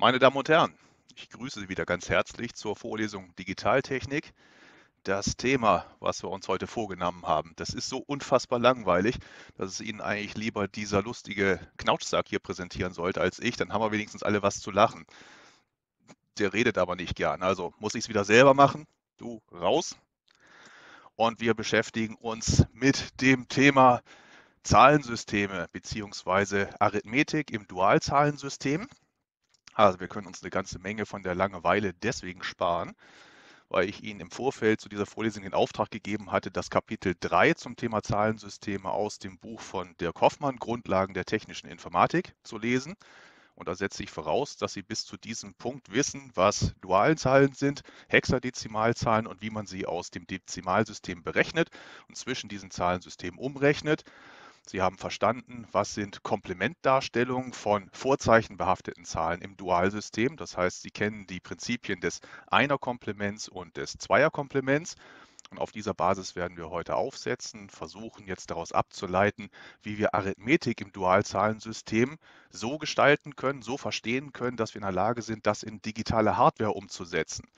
Meine Damen und Herren, ich grüße Sie wieder ganz herzlich zur Vorlesung Digitaltechnik. Das Thema, was wir uns heute vorgenommen haben, das ist so unfassbar langweilig, dass es Ihnen eigentlich lieber dieser lustige Knautschsack hier präsentieren sollte als ich. Dann haben wir wenigstens alle was zu lachen. Der redet aber nicht gern, also muss ich es wieder selber machen. Du raus. Und wir beschäftigen uns mit dem Thema Zahlensysteme bzw. Arithmetik im Dualzahlensystem. Also wir können uns eine ganze Menge von der Langeweile deswegen sparen, weil ich Ihnen im Vorfeld zu dieser Vorlesung den Auftrag gegeben hatte, das Kapitel 3 zum Thema Zahlensysteme aus dem Buch von Dirk Hoffmann, Grundlagen der technischen Informatik, zu lesen. Und da setze ich voraus, dass Sie bis zu diesem Punkt wissen, was Dualzahlen sind, Hexadezimalzahlen und wie man sie aus dem Dezimalsystem berechnet und zwischen diesen Zahlensystemen umrechnet. Sie haben verstanden, was sind Komplementdarstellungen von vorzeichenbehafteten Zahlen im Dualsystem. Das heißt, Sie kennen die Prinzipien des Einer-Komplements und des Zweier-Komplements. Und auf dieser Basis werden wir heute aufsetzen, versuchen jetzt daraus abzuleiten, wie wir Arithmetik im Dualzahlensystem so gestalten können, so verstehen können, dass wir in der Lage sind, das in digitale Hardware umzusetzen.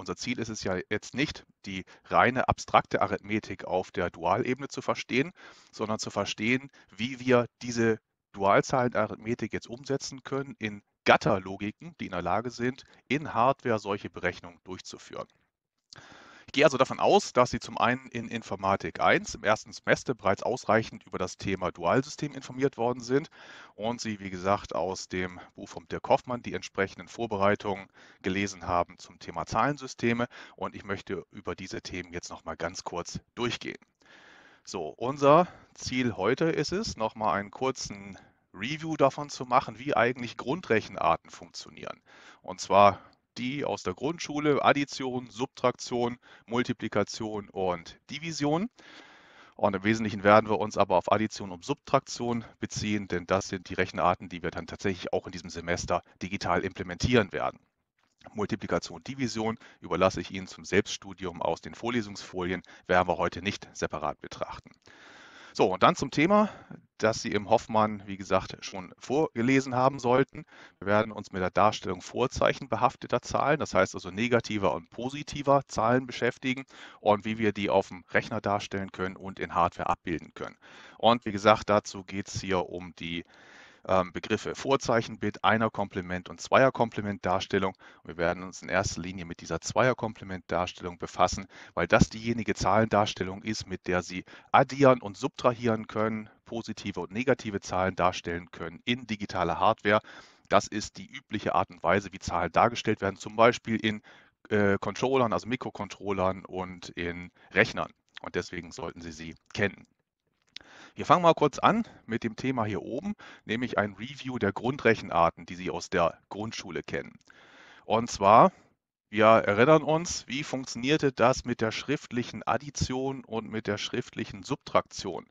Unser Ziel ist es ja jetzt nicht, die reine abstrakte Arithmetik auf der Dualebene zu verstehen, sondern zu verstehen, wie wir diese Dualzahlenarithmetik jetzt umsetzen können in Gatterlogiken, die in der Lage sind, in Hardware solche Berechnungen durchzuführen. Ich gehe also davon aus, dass Sie zum einen in Informatik 1 im ersten Semester bereits ausreichend über das Thema Dualsystem informiert worden sind und Sie, wie gesagt, aus dem Buch von Dirk Hoffmann die entsprechenden Vorbereitungen gelesen haben zum Thema Zahlensysteme. Und ich möchte über diese Themen jetzt nochmal ganz kurz durchgehen. So, unser Ziel heute ist es, nochmal einen kurzen Review davon zu machen, wie eigentlich Grundrechenarten funktionieren. Und zwar die aus der Grundschule Addition, Subtraktion, Multiplikation und Division. Und im Wesentlichen werden wir uns aber auf Addition und Subtraktion beziehen, denn das sind die Rechenarten, die wir dann tatsächlich auch in diesem Semester digital implementieren werden. Multiplikation und Division überlasse ich Ihnen zum Selbststudium aus den Vorlesungsfolien, werden wir heute nicht separat betrachten. So, und dann zum Thema, das Sie im Hoffmann, wie gesagt, schon vorgelesen haben sollten. Wir werden uns mit der Darstellung vorzeichenbehafteter Zahlen, das heißt also negativer und positiver Zahlen beschäftigen und wie wir die auf dem Rechner darstellen können und in Hardware abbilden können. Und wie gesagt, dazu geht es hier um die ähm, Begriffe Vorzeichenbit, Einer-Komplement und Zweier-Komplementdarstellung. Wir werden uns in erster Linie mit dieser Zweier-Komplementdarstellung befassen, weil das diejenige Zahlendarstellung ist, mit der Sie addieren und subtrahieren können, positive und negative Zahlen darstellen können in digitaler Hardware. Das ist die übliche Art und Weise, wie Zahlen dargestellt werden, zum Beispiel in äh, Controllern, also Mikrocontrollern und in Rechnern. Und deswegen sollten Sie sie kennen. Wir fangen mal kurz an mit dem Thema hier oben, nämlich ein Review der Grundrechenarten, die Sie aus der Grundschule kennen. Und zwar, wir erinnern uns, wie funktionierte das mit der schriftlichen Addition und mit der schriftlichen Subtraktion.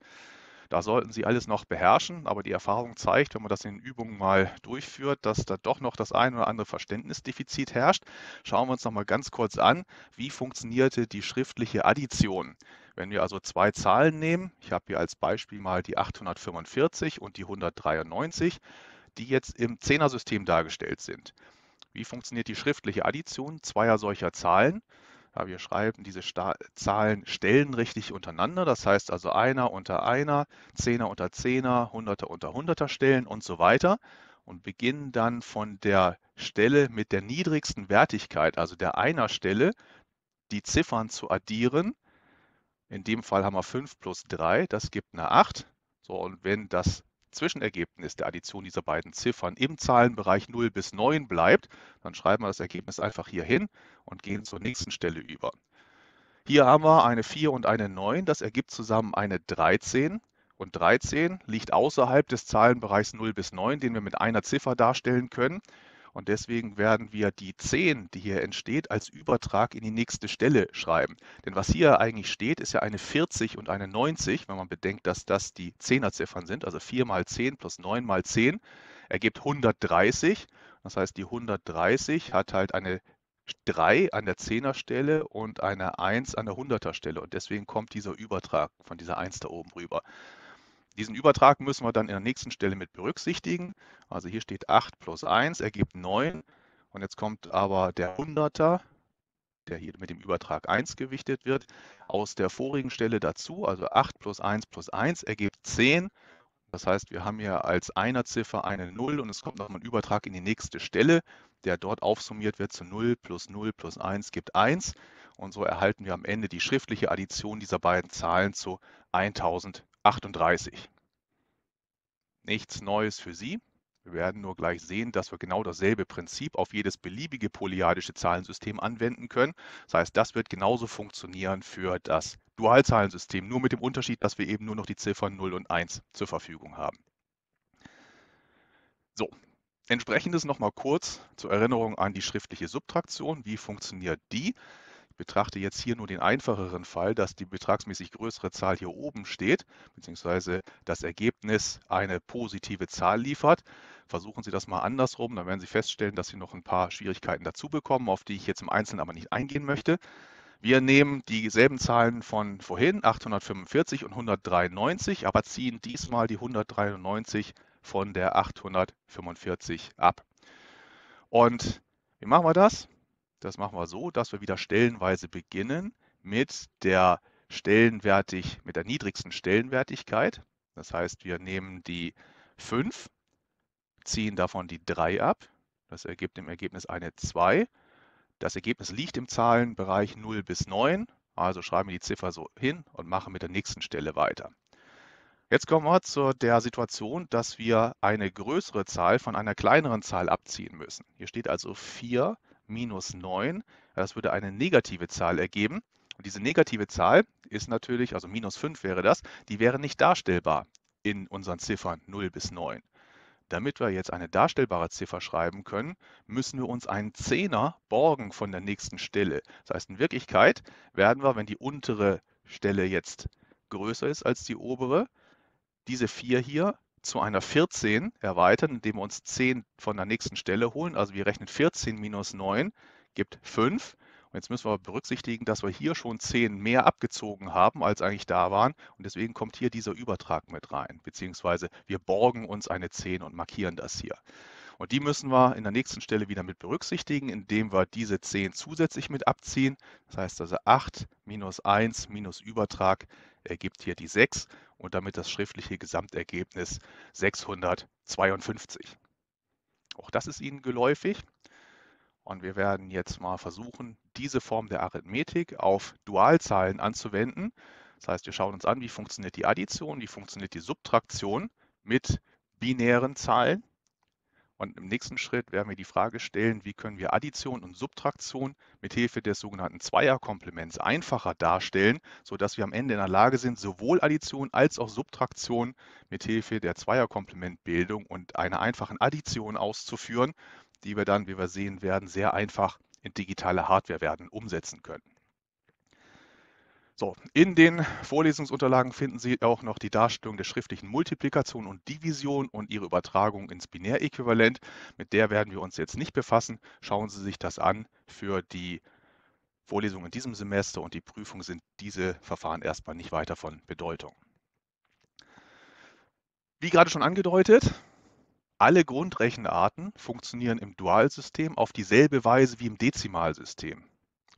Da sollten Sie alles noch beherrschen, aber die Erfahrung zeigt, wenn man das in Übungen mal durchführt, dass da doch noch das ein oder andere Verständnisdefizit herrscht. Schauen wir uns noch mal ganz kurz an, wie funktionierte die schriftliche Addition. Wenn wir also zwei Zahlen nehmen, ich habe hier als Beispiel mal die 845 und die 193, die jetzt im Zehnersystem dargestellt sind. Wie funktioniert die schriftliche Addition zweier solcher Zahlen? Ja, wir schreiben diese Sta Zahlen stellenrichtig untereinander, das heißt also einer unter einer, Zehner unter Zehner, Hunderter unter Hunderter Stellen und so weiter und beginnen dann von der Stelle mit der niedrigsten Wertigkeit, also der einer Stelle, die Ziffern zu addieren in dem Fall haben wir 5 plus 3, das gibt eine 8. So, und wenn das Zwischenergebnis der Addition dieser beiden Ziffern im Zahlenbereich 0 bis 9 bleibt, dann schreiben wir das Ergebnis einfach hier hin und gehen zur nächsten Stelle über. Hier haben wir eine 4 und eine 9, das ergibt zusammen eine 13 und 13 liegt außerhalb des Zahlenbereichs 0 bis 9, den wir mit einer Ziffer darstellen können. Und deswegen werden wir die 10, die hier entsteht, als Übertrag in die nächste Stelle schreiben. Denn was hier eigentlich steht, ist ja eine 40 und eine 90, wenn man bedenkt, dass das die 10er-Ziffern sind, also 4 mal 10 plus 9 mal 10 ergibt 130. Das heißt, die 130 hat halt eine 3 an der 10er Stelle und eine 1 an der 100er Stelle. Und deswegen kommt dieser Übertrag von dieser 1 da oben rüber. Diesen Übertrag müssen wir dann in der nächsten Stelle mit berücksichtigen. Also hier steht 8 plus 1 ergibt 9. Und jetzt kommt aber der 100er, der hier mit dem Übertrag 1 gewichtet wird, aus der vorigen Stelle dazu. Also 8 plus 1 plus 1 ergibt 10. Das heißt, wir haben hier als einer Ziffer eine 0 und es kommt nochmal ein Übertrag in die nächste Stelle, der dort aufsummiert wird zu 0 plus 0 plus 1 gibt 1. Und so erhalten wir am Ende die schriftliche Addition dieser beiden Zahlen zu 1000. 38. Nichts Neues für Sie. Wir werden nur gleich sehen, dass wir genau dasselbe Prinzip auf jedes beliebige polyadische Zahlensystem anwenden können. Das heißt, das wird genauso funktionieren für das Dualzahlensystem, nur mit dem Unterschied, dass wir eben nur noch die Ziffern 0 und 1 zur Verfügung haben. So, entsprechendes nochmal kurz zur Erinnerung an die schriftliche Subtraktion. Wie funktioniert die? betrachte jetzt hier nur den einfacheren Fall, dass die betragsmäßig größere Zahl hier oben steht, beziehungsweise das Ergebnis eine positive Zahl liefert. Versuchen Sie das mal andersrum, dann werden Sie feststellen, dass Sie noch ein paar Schwierigkeiten dazu bekommen, auf die ich jetzt im Einzelnen aber nicht eingehen möchte. Wir nehmen dieselben Zahlen von vorhin, 845 und 193, aber ziehen diesmal die 193 von der 845 ab. Und wie machen wir das? Das machen wir so, dass wir wieder stellenweise beginnen mit der stellenwertig, mit der niedrigsten Stellenwertigkeit. Das heißt, wir nehmen die 5, ziehen davon die 3 ab. Das ergibt im Ergebnis eine 2. Das Ergebnis liegt im Zahlenbereich 0 bis 9. Also schreiben wir die Ziffer so hin und machen mit der nächsten Stelle weiter. Jetzt kommen wir zu der Situation, dass wir eine größere Zahl von einer kleineren Zahl abziehen müssen. Hier steht also 4 minus 9. Das würde eine negative Zahl ergeben. Und diese negative Zahl ist natürlich, also minus 5 wäre das, die wäre nicht darstellbar in unseren Ziffern 0 bis 9. Damit wir jetzt eine darstellbare Ziffer schreiben können, müssen wir uns einen Zehner borgen von der nächsten Stelle. Das heißt, in Wirklichkeit werden wir, wenn die untere Stelle jetzt größer ist als die obere, diese 4 hier zu einer 14 erweitern, indem wir uns 10 von der nächsten Stelle holen. Also wir rechnen 14 minus 9 gibt 5. Und jetzt müssen wir berücksichtigen, dass wir hier schon 10 mehr abgezogen haben, als eigentlich da waren. Und deswegen kommt hier dieser Übertrag mit rein, beziehungsweise wir borgen uns eine 10 und markieren das hier. Und die müssen wir in der nächsten Stelle wieder mit berücksichtigen, indem wir diese 10 zusätzlich mit abziehen. Das heißt also 8 minus 1 minus Übertrag ergibt hier die 6 und damit das schriftliche Gesamtergebnis 652. Auch das ist Ihnen geläufig. Und wir werden jetzt mal versuchen, diese Form der Arithmetik auf Dualzahlen anzuwenden. Das heißt, wir schauen uns an, wie funktioniert die Addition, wie funktioniert die Subtraktion mit binären Zahlen. Und im nächsten Schritt werden wir die Frage stellen, wie können wir Addition und Subtraktion mit Hilfe des sogenannten Zweierkomplements einfacher darstellen, sodass wir am Ende in der Lage sind, sowohl Addition als auch Subtraktion mit Hilfe der Zweierkomplementbildung und einer einfachen Addition auszuführen, die wir dann, wie wir sehen werden, sehr einfach in digitale Hardware werden umsetzen können. So, in den Vorlesungsunterlagen finden Sie auch noch die Darstellung der schriftlichen Multiplikation und Division und ihre Übertragung ins Binäräquivalent. Mit der werden wir uns jetzt nicht befassen. Schauen Sie sich das an. Für die Vorlesung in diesem Semester und die Prüfung sind diese Verfahren erstmal nicht weiter von Bedeutung. Wie gerade schon angedeutet, alle Grundrechenarten funktionieren im Dualsystem auf dieselbe Weise wie im Dezimalsystem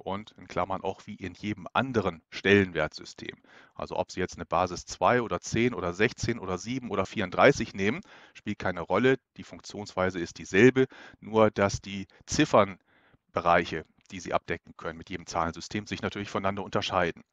und in Klammern auch wie in jedem anderen Stellenwertsystem. Also ob Sie jetzt eine Basis 2 oder 10 oder 16 oder 7 oder 34 nehmen, spielt keine Rolle. Die Funktionsweise ist dieselbe, nur dass die Ziffernbereiche, die Sie abdecken können mit jedem Zahlensystem, sich natürlich voneinander unterscheiden.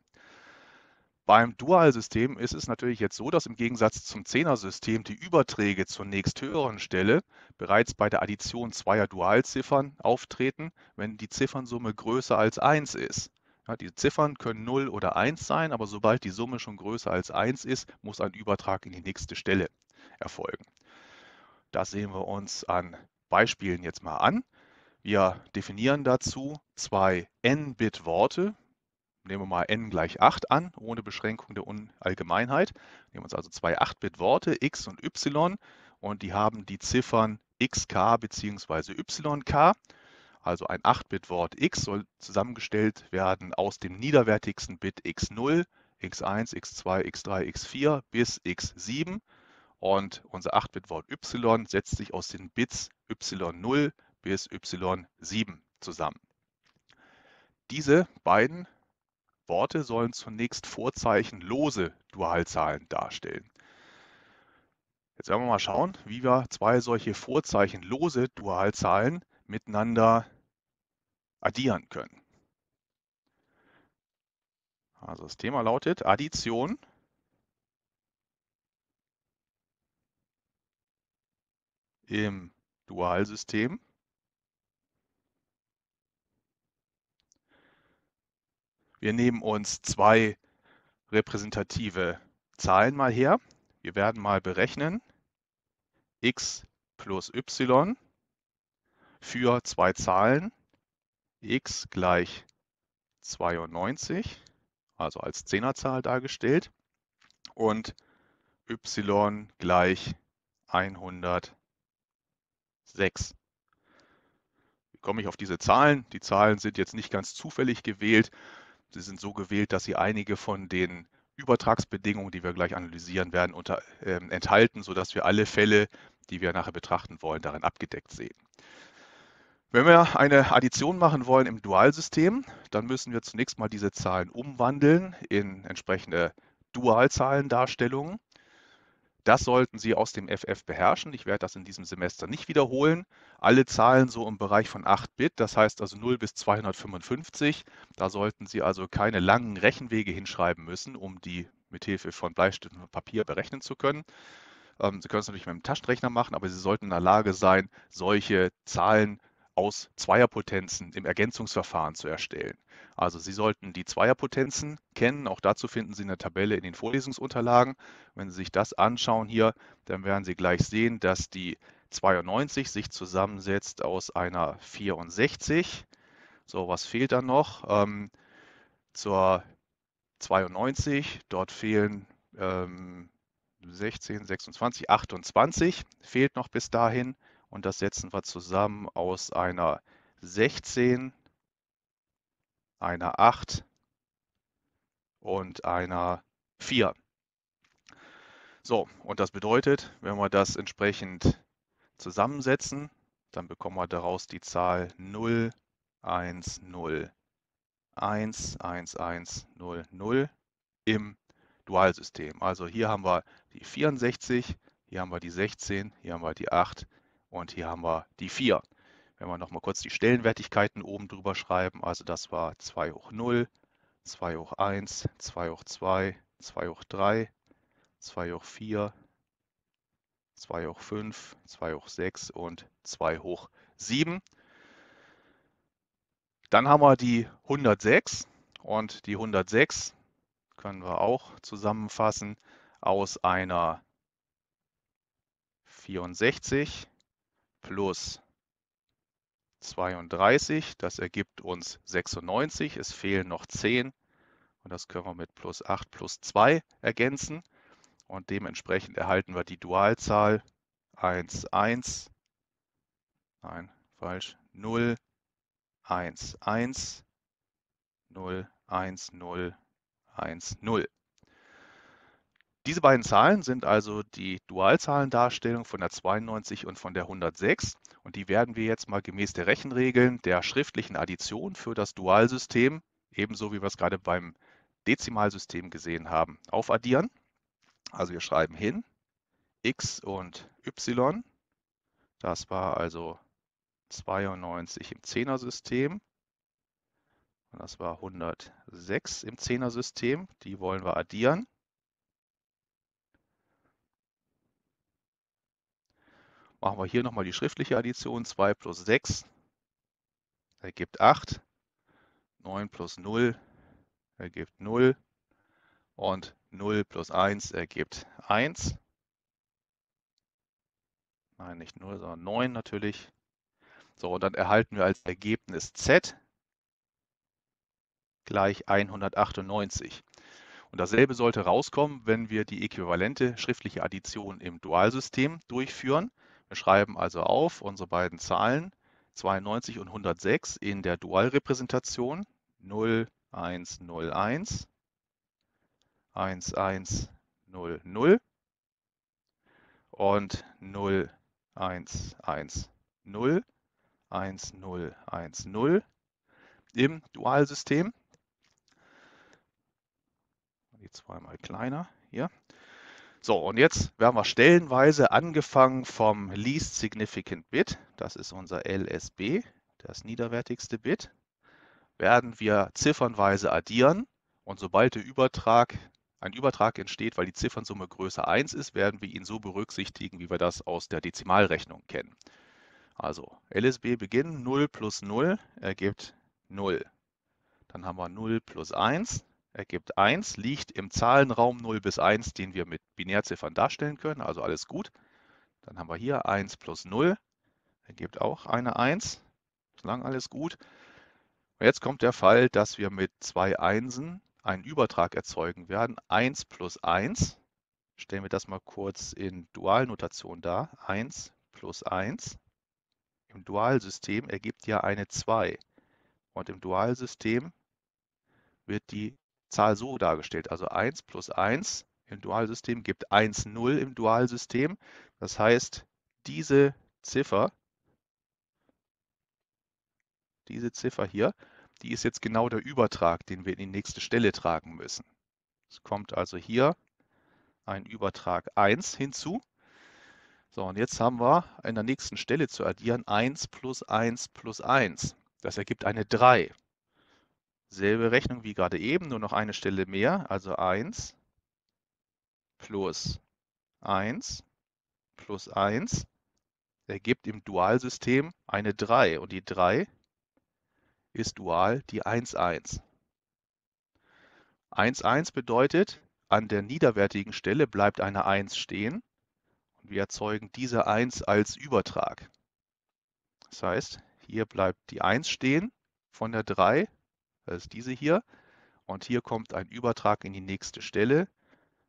Beim Dualsystem ist es natürlich jetzt so, dass im Gegensatz zum Zehnersystem die Überträge zur nächsthöheren Stelle bereits bei der Addition zweier Dualziffern auftreten, wenn die Ziffernsumme größer als 1 ist. Ja, die Ziffern können 0 oder 1 sein, aber sobald die Summe schon größer als 1 ist, muss ein Übertrag in die nächste Stelle erfolgen. Das sehen wir uns an Beispielen jetzt mal an. Wir definieren dazu zwei n-Bit-Worte, nehmen wir mal n gleich 8 an, ohne Beschränkung der Allgemeinheit. Nehmen wir uns also zwei 8-Bit-Worte, x und y, und die haben die Ziffern xk bzw. yk. Also ein 8-Bit-Wort x soll zusammengestellt werden aus dem niederwertigsten Bit x0, x1, x2, x3, x4 bis x7. Und unser 8-Bit-Wort y setzt sich aus den Bits y0 bis y7 zusammen. Diese beiden Worte sollen zunächst vorzeichenlose Dualzahlen darstellen. Jetzt werden wir mal schauen, wie wir zwei solche vorzeichenlose Dualzahlen miteinander addieren können. Also das Thema lautet Addition. im Dualsystem. Wir nehmen uns zwei repräsentative Zahlen mal her. Wir werden mal berechnen x plus y für zwei Zahlen x gleich 92, also als Zehnerzahl dargestellt, und y gleich 106. Wie komme ich auf diese Zahlen? Die Zahlen sind jetzt nicht ganz zufällig gewählt, Sie sind so gewählt, dass sie einige von den Übertragsbedingungen, die wir gleich analysieren werden, unter, äh, enthalten, sodass wir alle Fälle, die wir nachher betrachten wollen, darin abgedeckt sehen. Wenn wir eine Addition machen wollen im Dualsystem, dann müssen wir zunächst mal diese Zahlen umwandeln in entsprechende Dualzahlendarstellungen. Das sollten Sie aus dem FF beherrschen. Ich werde das in diesem Semester nicht wiederholen. Alle Zahlen so im Bereich von 8 Bit, das heißt also 0 bis 255. Da sollten Sie also keine langen Rechenwege hinschreiben müssen, um die mit Hilfe von Bleistift und Papier berechnen zu können. Ähm, Sie können es natürlich mit dem Taschenrechner machen, aber Sie sollten in der Lage sein, solche Zahlen aus Zweierpotenzen im Ergänzungsverfahren zu erstellen. Also Sie sollten die Zweierpotenzen kennen. Auch dazu finden Sie eine Tabelle in den Vorlesungsunterlagen. Wenn Sie sich das anschauen hier, dann werden Sie gleich sehen, dass die 92 sich zusammensetzt aus einer 64. So, was fehlt dann noch? Ähm, zur 92, dort fehlen ähm, 16, 26, 28, fehlt noch bis dahin. Und das setzen wir zusammen aus einer 16, einer 8 und einer 4. So, und das bedeutet, wenn wir das entsprechend zusammensetzen, dann bekommen wir daraus die Zahl 0, 1, 0, 1, 1, 1, 0, 0 im Dualsystem. Also hier haben wir die 64, hier haben wir die 16, hier haben wir die 8, und hier haben wir die 4. Wenn wir nochmal kurz die Stellenwertigkeiten oben drüber schreiben, also das war 2 hoch 0, 2 hoch 1, 2 hoch 2, 2 hoch 3, 2 hoch 4, 2 hoch 5, 2 hoch 6 und 2 hoch 7. Dann haben wir die 106 und die 106 können wir auch zusammenfassen aus einer 64, plus 32, das ergibt uns 96, es fehlen noch 10 und das können wir mit plus 8 plus 2 ergänzen und dementsprechend erhalten wir die Dualzahl 1, 1, nein, falsch, 0, 1, 1, 0, 1, 0, 1, 0. Diese beiden Zahlen sind also die Dualzahlendarstellung von der 92 und von der 106 und die werden wir jetzt mal gemäß der Rechenregeln der schriftlichen Addition für das Dualsystem, ebenso wie wir es gerade beim Dezimalsystem gesehen haben, aufaddieren. Also wir schreiben hin x und y, das war also 92 im Zehner-System und das war 106 im Zehner-System, die wollen wir addieren. Machen wir hier nochmal die schriftliche Addition. 2 plus 6 ergibt 8. 9 plus 0 ergibt 0. Und 0 plus 1 ergibt 1. Nein, nicht 0, sondern 9 natürlich. So, und dann erhalten wir als Ergebnis z gleich 198. Und dasselbe sollte rauskommen, wenn wir die äquivalente schriftliche Addition im Dualsystem durchführen. Wir schreiben also auf unsere beiden Zahlen 92 und 106 in der Dualrepräsentation 0, 1, 0, 1, 1, 1, 0, 0 und 0, 1, 1, 0, 1, 0, 1, 0 im Dualsystem. Die zweimal kleiner hier. So, und jetzt werden wir stellenweise angefangen vom Least Significant Bit, das ist unser LSB, das niederwertigste Bit, werden wir ziffernweise addieren und sobald der Übertrag, ein Übertrag entsteht, weil die Ziffernsumme größer 1 ist, werden wir ihn so berücksichtigen, wie wir das aus der Dezimalrechnung kennen. Also LSB beginnen, 0 plus 0 ergibt 0. Dann haben wir 0 plus 1, ergibt 1, liegt im Zahlenraum 0 bis 1, den wir mit Binärziffern darstellen können, also alles gut. Dann haben wir hier 1 plus 0, ergibt auch eine 1, bislang alles gut. Und jetzt kommt der Fall, dass wir mit zwei Einsen einen Übertrag erzeugen werden. 1 plus 1, stellen wir das mal kurz in Dualnotation dar, 1 plus 1. Im Dualsystem ergibt ja eine 2 und im Dualsystem wird die Zahl so dargestellt. Also 1 plus 1 im Dualsystem gibt 1, 0 im Dualsystem. Das heißt, diese Ziffer, diese Ziffer hier, die ist jetzt genau der Übertrag, den wir in die nächste Stelle tragen müssen. Es kommt also hier ein Übertrag 1 hinzu. So, und jetzt haben wir an der nächsten Stelle zu addieren 1 plus 1 plus 1. Das ergibt eine 3. Selbe Rechnung wie gerade eben, nur noch eine Stelle mehr, also 1 plus 1 plus 1 ergibt im Dualsystem eine 3 und die 3 ist dual die 1, 1. 1, 1 bedeutet, an der niederwertigen Stelle bleibt eine 1 stehen und wir erzeugen diese 1 als Übertrag. Das heißt, hier bleibt die 1 stehen von der 3 das ist diese hier. Und hier kommt ein Übertrag in die nächste Stelle.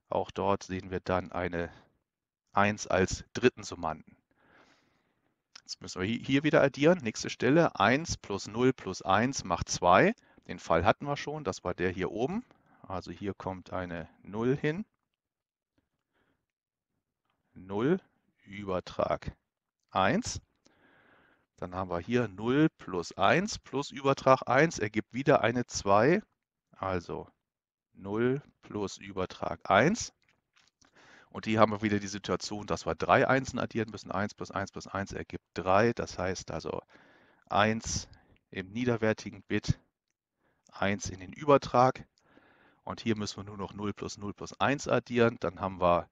Auch dort sehen wir dann eine 1 als dritten Summanden. Jetzt müssen wir hier wieder addieren. Nächste Stelle 1 plus 0 plus 1 macht 2. Den Fall hatten wir schon, das war der hier oben. Also hier kommt eine 0 hin. 0 Übertrag 1. Dann haben wir hier 0 plus 1 plus Übertrag 1 ergibt wieder eine 2. Also 0 plus Übertrag 1. Und hier haben wir wieder die Situation, dass wir drei Einsen addieren müssen. 1 plus 1 plus 1 ergibt 3. Das heißt also 1 im niederwertigen Bit, 1 in den Übertrag. Und hier müssen wir nur noch 0 plus 0 plus 1 addieren. Dann haben wir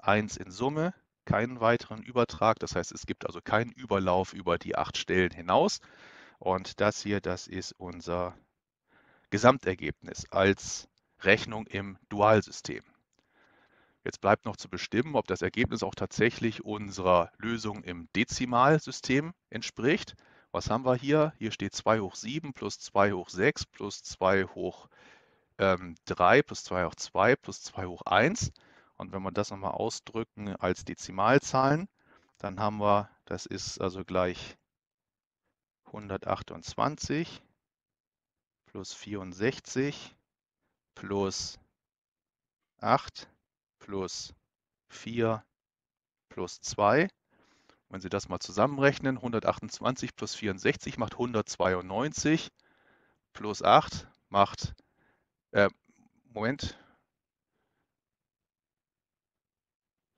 1 in Summe keinen weiteren Übertrag. Das heißt, es gibt also keinen Überlauf über die acht Stellen hinaus. Und das hier, das ist unser Gesamtergebnis als Rechnung im Dualsystem. Jetzt bleibt noch zu bestimmen, ob das Ergebnis auch tatsächlich unserer Lösung im Dezimalsystem entspricht. Was haben wir hier? Hier steht 2 hoch 7 plus 2 hoch 6 plus 2 hoch ähm, 3 plus 2 hoch 2 plus 2 hoch 1. Und wenn wir das nochmal ausdrücken als Dezimalzahlen, dann haben wir, das ist also gleich 128 plus 64 plus 8 plus 4 plus 2. Wenn Sie das mal zusammenrechnen, 128 plus 64 macht 192 plus 8 macht, äh, Moment,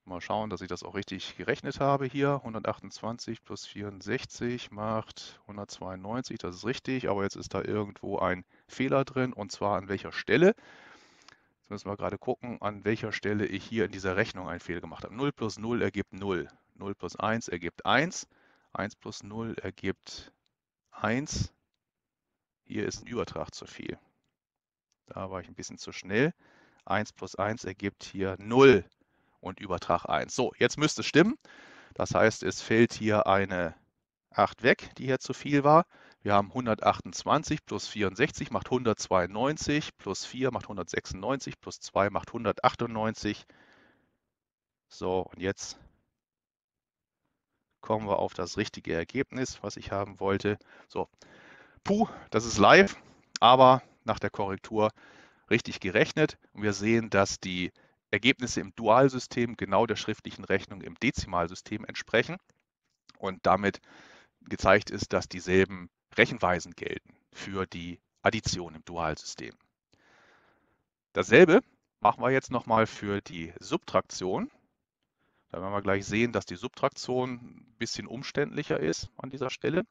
Mal schauen, dass ich das auch richtig gerechnet habe hier. 128 plus 64 macht 192, das ist richtig, aber jetzt ist da irgendwo ein Fehler drin und zwar an welcher Stelle. Jetzt müssen wir gerade gucken, an welcher Stelle ich hier in dieser Rechnung einen Fehler gemacht habe. 0 plus 0 ergibt 0, 0 plus 1 ergibt 1, 1 plus 0 ergibt 1. Hier ist ein Übertrag zu viel. Da war ich ein bisschen zu schnell. 1 plus 1 ergibt hier 0 und Übertrag 1. So, jetzt müsste es stimmen. Das heißt, es fällt hier eine 8 weg, die hier zu viel war. Wir haben 128 plus 64 macht 192, plus 4 macht 196, plus 2 macht 198. So, und jetzt kommen wir auf das richtige Ergebnis, was ich haben wollte. So, puh, das ist live, aber nach der Korrektur richtig gerechnet. Und wir sehen, dass die Ergebnisse im Dualsystem genau der schriftlichen Rechnung im Dezimalsystem entsprechen und damit gezeigt ist, dass dieselben Rechenweisen gelten für die Addition im Dualsystem. Dasselbe machen wir jetzt nochmal für die Subtraktion. Da werden wir gleich sehen, dass die Subtraktion ein bisschen umständlicher ist an dieser Stelle.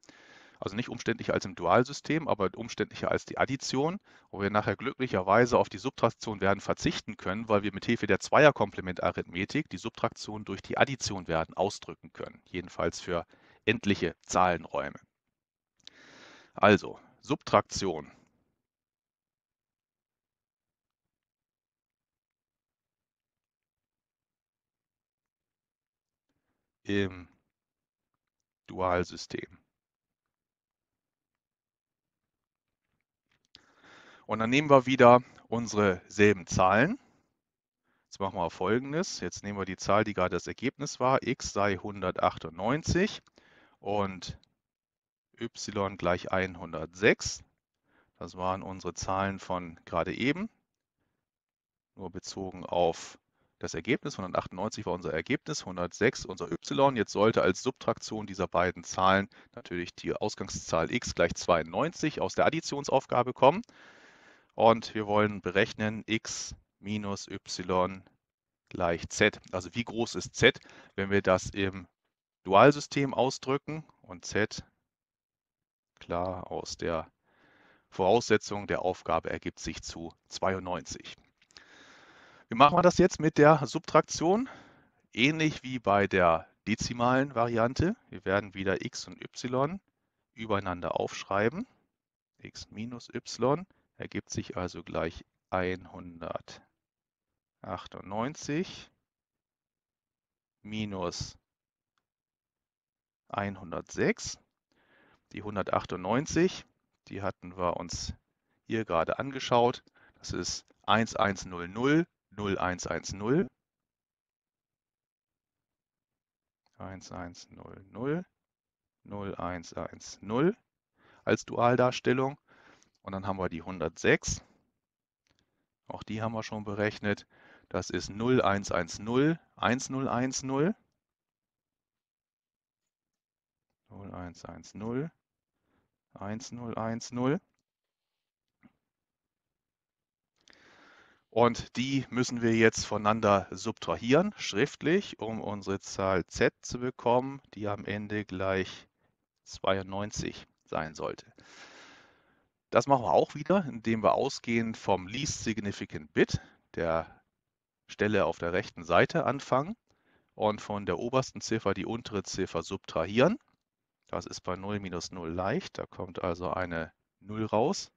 Also nicht umständlicher als im Dualsystem, aber umständlicher als die Addition, wo wir nachher glücklicherweise auf die Subtraktion werden verzichten können, weil wir mit Hilfe der Zweierkomplementarithmetik die Subtraktion durch die Addition werden ausdrücken können, jedenfalls für endliche Zahlenräume. Also Subtraktion im Dualsystem. Und dann nehmen wir wieder unsere selben Zahlen. Jetzt machen wir folgendes. Jetzt nehmen wir die Zahl, die gerade das Ergebnis war. x sei 198 und y gleich 106. Das waren unsere Zahlen von gerade eben. Nur bezogen auf das Ergebnis. 198 war unser Ergebnis, 106 unser y. Jetzt sollte als Subtraktion dieser beiden Zahlen natürlich die Ausgangszahl x gleich 92 aus der Additionsaufgabe kommen. Und wir wollen berechnen x minus y gleich z. Also wie groß ist z, wenn wir das im Dualsystem ausdrücken und z klar aus der Voraussetzung der Aufgabe ergibt sich zu 92. Wie machen wir das jetzt mit der Subtraktion? Ähnlich wie bei der dezimalen Variante. Wir werden wieder x und y übereinander aufschreiben. x minus y ergibt sich also gleich 198 minus 106. Die 198, die hatten wir uns hier gerade angeschaut. Das ist 1100 0110. 1100 0110 als Dualdarstellung. Und dann haben wir die 106. Auch die haben wir schon berechnet. Das ist 0110, 1010. Und die müssen wir jetzt voneinander subtrahieren, schriftlich, um unsere Zahl z zu bekommen, die am Ende gleich 92 sein sollte. Das machen wir auch wieder, indem wir ausgehend vom Least Significant Bit, der Stelle auf der rechten Seite, anfangen und von der obersten Ziffer die untere Ziffer subtrahieren. Das ist bei 0 minus 0 leicht, da kommt also eine 0 raus.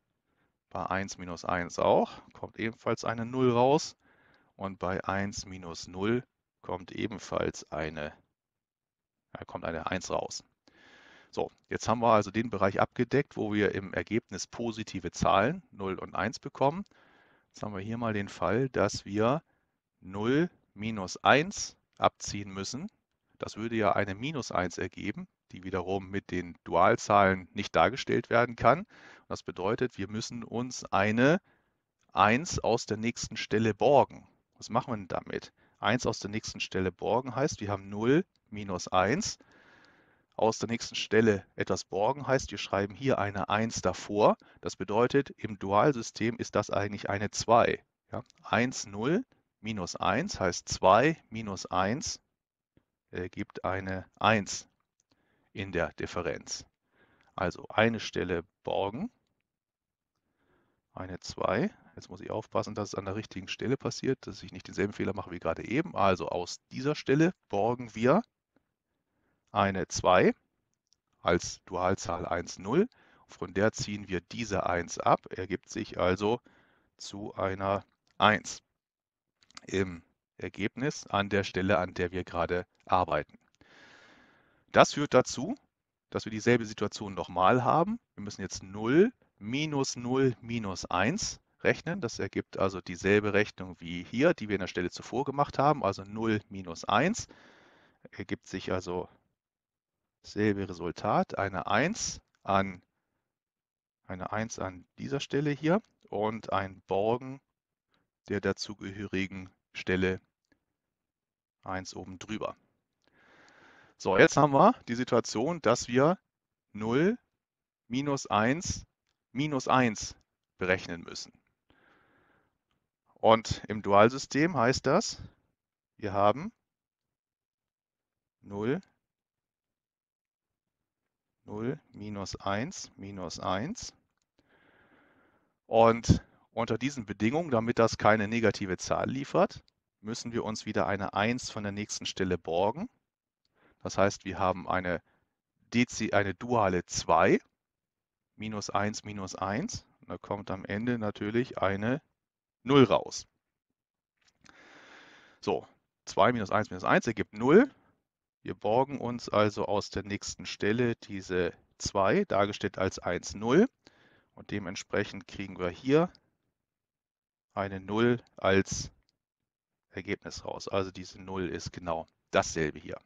Bei 1 minus 1 auch, kommt ebenfalls eine 0 raus. Und bei 1 minus 0 kommt ebenfalls eine, da kommt eine 1 raus. So, jetzt haben wir also den Bereich abgedeckt, wo wir im Ergebnis positive Zahlen 0 und 1 bekommen. Jetzt haben wir hier mal den Fall, dass wir 0 minus 1 abziehen müssen. Das würde ja eine minus 1 ergeben, die wiederum mit den Dualzahlen nicht dargestellt werden kann. Das bedeutet, wir müssen uns eine 1 aus der nächsten Stelle borgen. Was machen wir denn damit? 1 aus der nächsten Stelle borgen heißt, wir haben 0 minus 1 aus der nächsten Stelle etwas borgen, heißt, wir schreiben hier eine 1 davor. Das bedeutet, im Dualsystem ist das eigentlich eine 2. Ja? 1, 0 minus 1 heißt 2 minus 1 ergibt äh, eine 1 in der Differenz. Also eine Stelle borgen, eine 2. Jetzt muss ich aufpassen, dass es an der richtigen Stelle passiert, dass ich nicht denselben Fehler mache wie gerade eben. Also aus dieser Stelle borgen wir eine 2 als Dualzahl 1, 0. Von der ziehen wir diese 1 ab, ergibt sich also zu einer 1 im Ergebnis an der Stelle, an der wir gerade arbeiten. Das führt dazu, dass wir dieselbe Situation nochmal haben. Wir müssen jetzt 0 minus 0 minus 1 rechnen. Das ergibt also dieselbe Rechnung wie hier, die wir an der Stelle zuvor gemacht haben. Also 0 minus 1 ergibt sich also selbe Resultat, eine 1 an eine 1 an dieser Stelle hier und ein Borgen der dazugehörigen Stelle 1 oben drüber. So, jetzt haben wir die Situation, dass wir 0 minus 1 minus 1 berechnen müssen. Und im Dualsystem heißt das, wir haben 0 minus 1. 0, mhm. minus 1, minus 1. Und unter diesen Bedingungen, damit das keine negative Zahl liefert, müssen wir uns wieder eine 1 von der nächsten Stelle borgen. Das heißt, wir haben eine, Dezi eine duale 2, minus 1, minus 1. Und da kommt am Ende natürlich eine 0 raus. So, 2 minus 1 minus 1 ergibt 0. Wir borgen uns also aus der nächsten Stelle diese 2, dargestellt als 1, 0. Und dementsprechend kriegen wir hier eine 0 als Ergebnis raus. Also diese 0 ist genau dasselbe hier.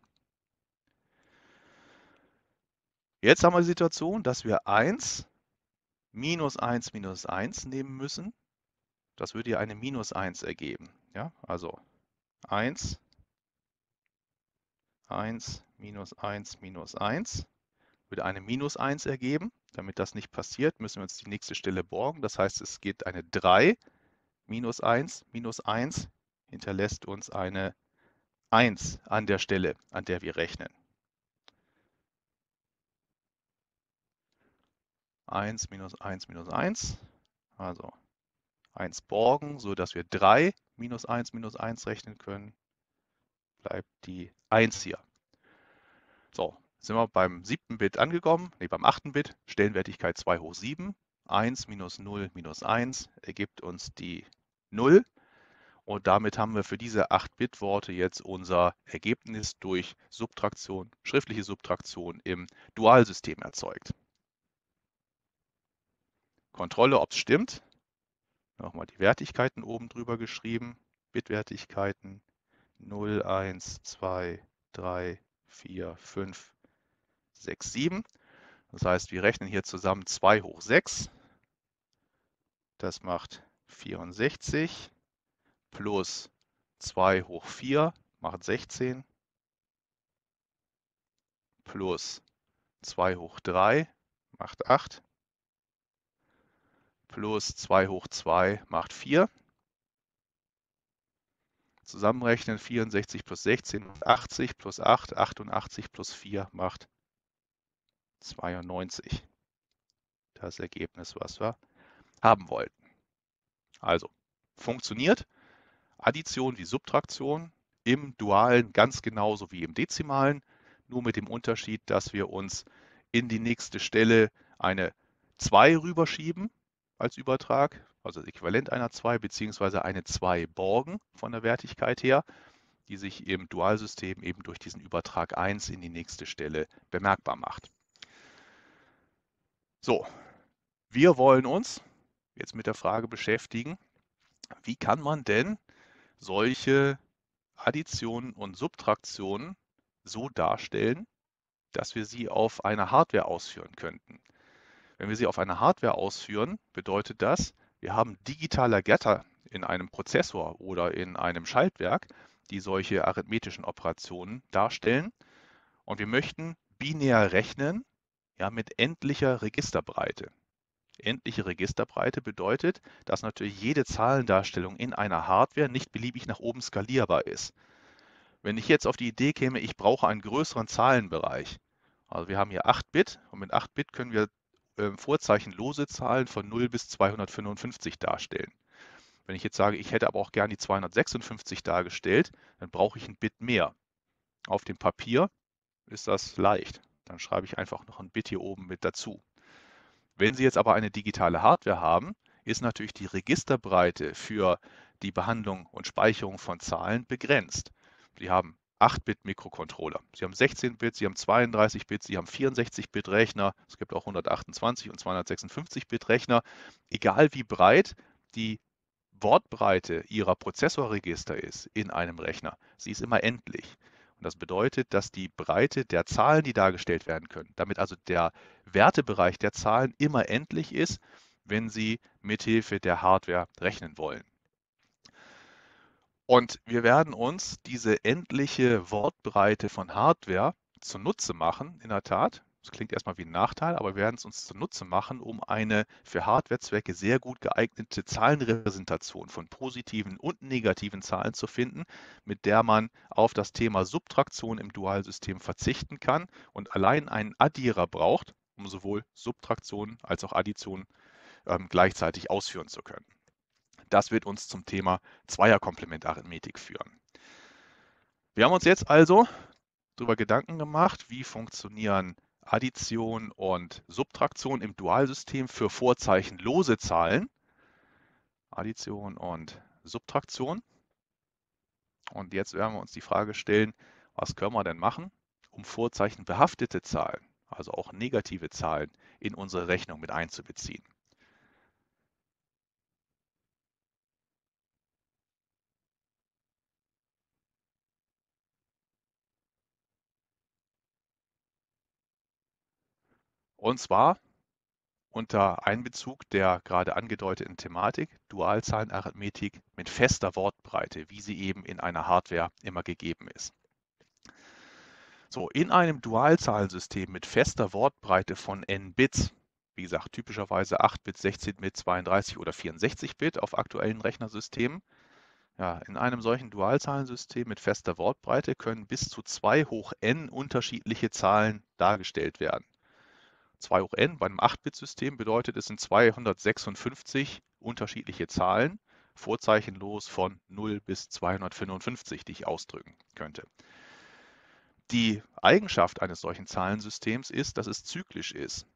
Jetzt haben wir die Situation, dass wir 1 minus 1 minus 1 nehmen müssen. Das würde ja eine minus 1 ergeben. Ja? Also 1 1 minus 1 minus 1 würde eine minus 1 ergeben. Damit das nicht passiert, müssen wir uns die nächste Stelle borgen. Das heißt, es geht eine 3 minus 1 minus 1 hinterlässt uns eine 1 an der Stelle, an der wir rechnen. 1 minus 1 minus 1, also 1 borgen, sodass wir 3 minus 1 minus 1 rechnen können bleibt die 1 hier. So, sind wir beim siebten Bit angekommen, nee, beim achten Bit, Stellenwertigkeit 2 hoch 7, 1 minus 0 minus 1 ergibt uns die 0. Und damit haben wir für diese 8-Bit-Worte jetzt unser Ergebnis durch Subtraktion, schriftliche Subtraktion im Dualsystem erzeugt. Kontrolle, ob es stimmt. Nochmal die Wertigkeiten oben drüber geschrieben, Bitwertigkeiten. 0, 1, 2, 3, 4, 5, 6, 7. Das heißt, wir rechnen hier zusammen 2 hoch 6. Das macht 64 plus 2 hoch 4 macht 16 plus 2 hoch 3 macht 8 plus 2 hoch 2 macht 4. Zusammenrechnen 64 plus 16 macht 80 plus 8, 88 plus 4 macht 92. Das Ergebnis, was wir haben wollten. Also, funktioniert Addition wie Subtraktion im Dualen ganz genauso wie im Dezimalen, nur mit dem Unterschied, dass wir uns in die nächste Stelle eine 2 rüberschieben als Übertrag also das Äquivalent einer 2 beziehungsweise eine 2 borgen von der Wertigkeit her, die sich im Dualsystem eben durch diesen Übertrag 1 in die nächste Stelle bemerkbar macht. So, wir wollen uns jetzt mit der Frage beschäftigen, wie kann man denn solche Additionen und Subtraktionen so darstellen, dass wir sie auf einer Hardware ausführen könnten. Wenn wir sie auf einer Hardware ausführen, bedeutet das, wir haben digitale Getter in einem Prozessor oder in einem Schaltwerk, die solche arithmetischen Operationen darstellen. Und wir möchten binär rechnen ja, mit endlicher Registerbreite. Endliche Registerbreite bedeutet, dass natürlich jede Zahlendarstellung in einer Hardware nicht beliebig nach oben skalierbar ist. Wenn ich jetzt auf die Idee käme, ich brauche einen größeren Zahlenbereich, also wir haben hier 8 Bit und mit 8 Bit können wir äh, Vorzeichen Zahlen von 0 bis 255 darstellen. Wenn ich jetzt sage, ich hätte aber auch gern die 256 dargestellt, dann brauche ich ein Bit mehr. Auf dem Papier ist das leicht. Dann schreibe ich einfach noch ein Bit hier oben mit dazu. Wenn Sie jetzt aber eine digitale Hardware haben, ist natürlich die Registerbreite für die Behandlung und Speicherung von Zahlen begrenzt. Sie haben 8-Bit-Mikrocontroller. Sie haben 16-Bit, Sie haben 32-Bit, Sie haben 64-Bit-Rechner, es gibt auch 128 und 256-Bit-Rechner. Egal wie breit die Wortbreite Ihrer Prozessorregister ist in einem Rechner, sie ist immer endlich. Und das bedeutet, dass die Breite der Zahlen, die dargestellt werden können, damit also der Wertebereich der Zahlen immer endlich ist, wenn Sie mithilfe der Hardware rechnen wollen. Und wir werden uns diese endliche Wortbreite von Hardware zunutze machen, in der Tat. Das klingt erstmal wie ein Nachteil, aber wir werden es uns zunutze machen, um eine für Hardwarezwecke sehr gut geeignete Zahlenrepräsentation von positiven und negativen Zahlen zu finden, mit der man auf das Thema Subtraktion im Dualsystem verzichten kann und allein einen Addierer braucht, um sowohl Subtraktion als auch Addition ähm, gleichzeitig ausführen zu können. Das wird uns zum Thema Zweierkomplementarithmetik führen. Wir haben uns jetzt also darüber Gedanken gemacht, wie funktionieren Addition und Subtraktion im Dualsystem für vorzeichenlose Zahlen. Addition und Subtraktion. Und jetzt werden wir uns die Frage stellen, was können wir denn machen, um vorzeichenbehaftete Zahlen, also auch negative Zahlen, in unsere Rechnung mit einzubeziehen. Und zwar unter Einbezug der gerade angedeuteten Thematik Dualzahlenarithmetik mit fester Wortbreite, wie sie eben in einer Hardware immer gegeben ist. So, in einem Dualzahlensystem mit fester Wortbreite von n Bits, wie gesagt, typischerweise 8 Bit, 16 Bit, 32 oder 64 Bit auf aktuellen Rechnersystemen. Ja, in einem solchen Dualzahlensystem mit fester Wortbreite können bis zu 2 hoch n unterschiedliche Zahlen dargestellt werden. 2 hoch n bei einem 8-Bit-System bedeutet, es sind 256 unterschiedliche Zahlen, vorzeichenlos von 0 bis 255, die ich ausdrücken könnte. Die Eigenschaft eines solchen Zahlensystems ist, dass es zyklisch ist.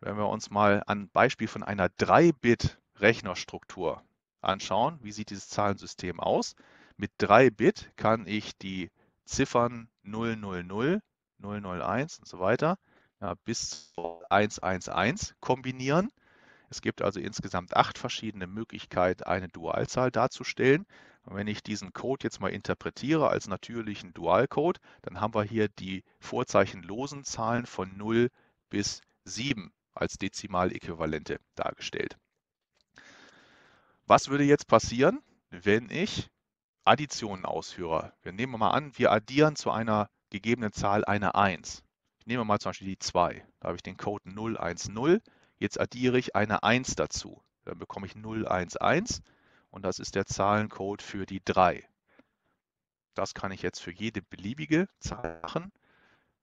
Wenn wir uns mal ein Beispiel von einer 3-Bit-Rechnerstruktur anschauen, wie sieht dieses Zahlensystem aus? Mit 3 Bit kann ich die Ziffern 000, 001 und so weiter ja, bis 111 kombinieren. Es gibt also insgesamt acht verschiedene Möglichkeiten, eine Dualzahl darzustellen. Und wenn ich diesen Code jetzt mal interpretiere als natürlichen Dualcode, dann haben wir hier die vorzeichenlosen Zahlen von 0 bis 7 als Dezimaläquivalente dargestellt. Was würde jetzt passieren, wenn ich Additionen ausführe? Wir nehmen mal an, wir addieren zu einer gegebenen Zahl eine 1. Nehmen wir mal zum Beispiel die 2. Da habe ich den Code 010. Jetzt addiere ich eine 1 dazu. Dann bekomme ich 011 und das ist der Zahlencode für die 3. Das kann ich jetzt für jede beliebige Zahl machen.